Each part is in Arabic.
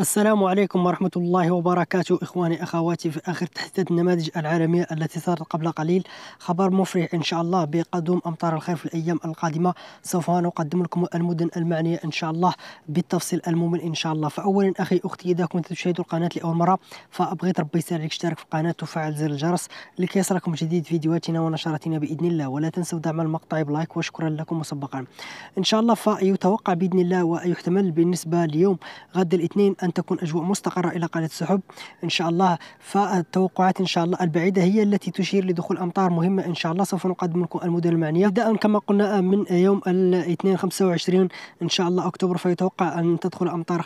السلام عليكم ورحمة الله وبركاته إخواني أخواتي في آخر تحديثات النماذج العالمية التي صارت قبل قليل خبر مفرح إن شاء الله بقدوم أمطار الخير في الأيام القادمة سوف نقدم لكم المدن المعنية إن شاء الله بالتفصيل الممل إن شاء الله فأولا أخي أختي إذا كنت تشاهد القناة لأول مرة فأبغيت ربي يسهل عليك اشترك في القناة وفعل زر الجرس لكي يصلكم جديد فيديوهاتنا ونشراتنا بإذن الله ولا تنسوا دعم المقطع بلايك وشكرا لكم مسبقا إن شاء الله فيتوقع بإذن الله ويحتمل بالنسبة اليوم غد الاثنين ان تكون اجواء مستقره الى قلة السحب ان شاء الله فالتوقعات ان شاء الله البعيده هي التي تشير لدخول امطار مهمه ان شاء الله سوف نقدم لكم المدن المعنيه ابتداء كما قلنا من يوم الاثنين 25 ان شاء الله اكتوبر فيتوقع ان تدخل امطار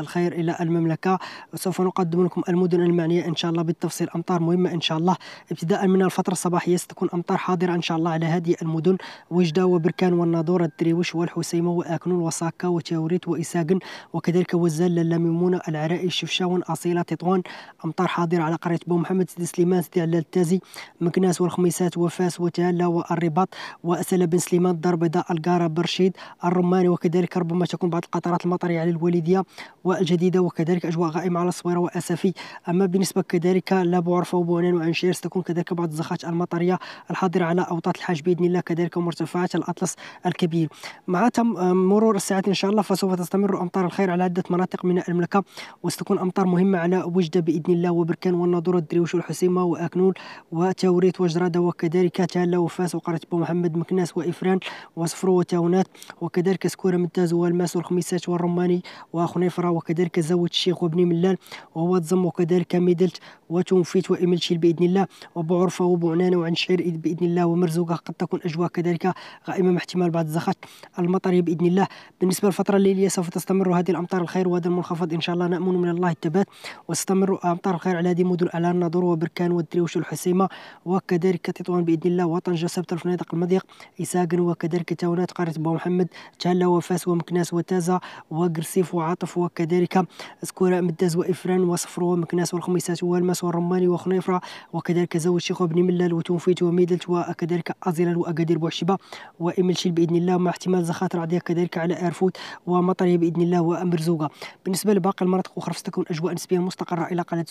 الخير الى المملكه سوف نقدم لكم المدن المعنيه ان شاء الله بالتفصيل امطار مهمه ان شاء الله ابتداء من الفتره الصباحيه ستكون امطار حاضره ان شاء الله على هذه المدن وجده وبركان والناظور الدريوش والحسيمه واكنون وساكا وتاوريت واساقن وكذلك وزال للاميمون المنى العرائي الشفشاون أصيلة تطوان أمطار حاضرة على قرية بو محمد سيدي سليمان سيدي علال التازي مكناس والخميسات وفاس وتالا والرباط وأسلا بن سليمان الدار البيضاء القارة برشيد الرماني وكذلك ربما تكون بعض القطرات المطرية على الوالدية والجديدة وكذلك أجواء غائمة على الصويرة وأسفي أما بالنسبة كذلك لابو عرفة وبونان وعنشير ستكون كذلك بعض الزخات المطرية الحاضرة على أوطات الحاج بإذن الله كذلك ومرتفعات الأطلس الكبير مع تم آه، مرور الساعات إن شاء الله فسوف تستمر أمطار الخير على عدة مناطق من المملكة هكا وستكون أمطار مهمة على وجدة بإذن الله وبركان والناظورة الدريوش والحسيمة وأكنول وتوريت وجرادة وكذلك تالا وفاس وقرية بو محمد مكناس وإفران وصفرو وتاونات وكذلك سكورة تاز والماس والخميسات والرماني وخنيفرة وكذلك زود الشيخ وبني ملال وواتزم وكذلك ميدلت وتنفيت وإملشيل بإذن الله وبعرفة وبعنانة شعير بإذن الله ومرزوقة قد تكون أجواء كذلك غائمة مع احتمال بعض الزخات المطرية بإذن الله بالنسبة للفترة الليلية سوف تستمر هذه الأمطار الخير وهذا المنخفض إن شاء الله نأمن من الله التبات واستمر امطار الخير على هذه مدن الان ناظور وبركان والدريوش والحسيمه وكذلك تطوان باذن الله وطنجه جسبت الفنادق المضيق إساقن وكذلك تاونات قريه بو محمد تهلا وفاس ومكناس وتازه وقرسيف وعاطف وكذلك سكورة مداز وافران وصفر ومكناس والخميسات والماس والرماني وخنيفره وكذلك زوج الشيخ وابن ملال وتونفيت وميدلت وكذلك ازلال واكادير بوحشبه واملشيل باذن الله مع احتمال زخاتر عضيه كذلك على ارفوت ومطريه باذن الله وامرزوقه بالنسبه باقي المناطق أخرى فستكون أجواء نسبيا مستقرة إلى قناه